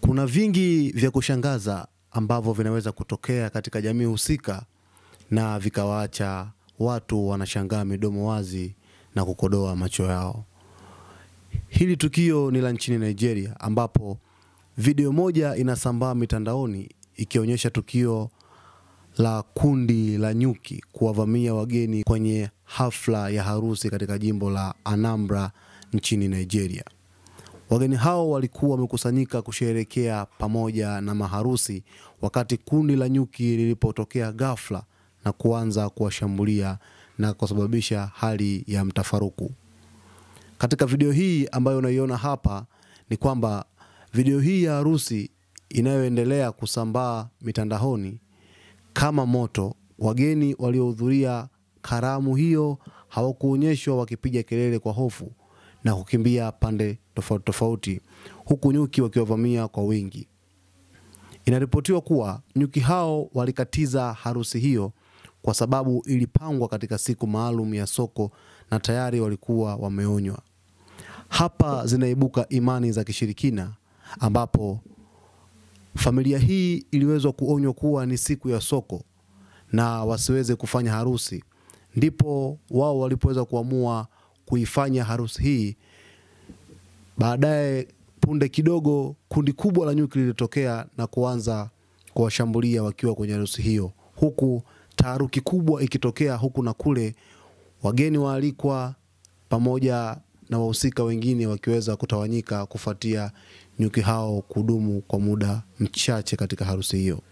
kuna vingi vya kushangaza ambavyo vinaweza kutokea katika jamii husika na vikawaacha watu wanashangaa midomo wazi na kukodoa macho yao. Hili tukio ni la nchini Nigeria ambapo video moja inasambaa mitandaoni ikionyesha tukio la kundi la nyuki kuwavamia wageni kwenye hafla ya harusi katika jimbo la Anambra nchini Nigeria. Wageni hao walikuwa wamekusanyika kusherekea pamoja na maharusi wakati kundi la nyuki lilipotokea ghafla na kuanza kuwashambulia na kusababisha hali ya mtafaruku. Katika video hii ambayo unaiona hapa ni kwamba video hii ya harusi inayoendelea kusambaa mitandaoni kama moto. Wageni waliohudhuria karamu hiyo hawakuonyeshwa wakipiga kelele kwa hofu na kukimbia pande tofauti tofauti, huku nyuki wakiwavamia kwa wingi. Inaripotiwa kuwa nyuki hao walikatiza harusi hiyo kwa sababu ilipangwa katika siku maalum ya soko na tayari walikuwa wameonywa. Hapa zinaibuka imani za kishirikina ambapo familia hii iliwezwa kuonywa kuwa ni siku ya soko na wasiweze kufanya harusi, ndipo wao walipoweza kuamua kuifanya harusi hii. Baadaye punde kidogo, kundi kubwa la nyuki lilitokea na kuanza kuwashambulia wakiwa kwenye harusi hiyo, huku taharuki kubwa ikitokea huku na kule, wageni waalikwa pamoja na wahusika wengine wakiweza kutawanyika kufuatia nyuki hao kudumu kwa muda mchache katika harusi hiyo.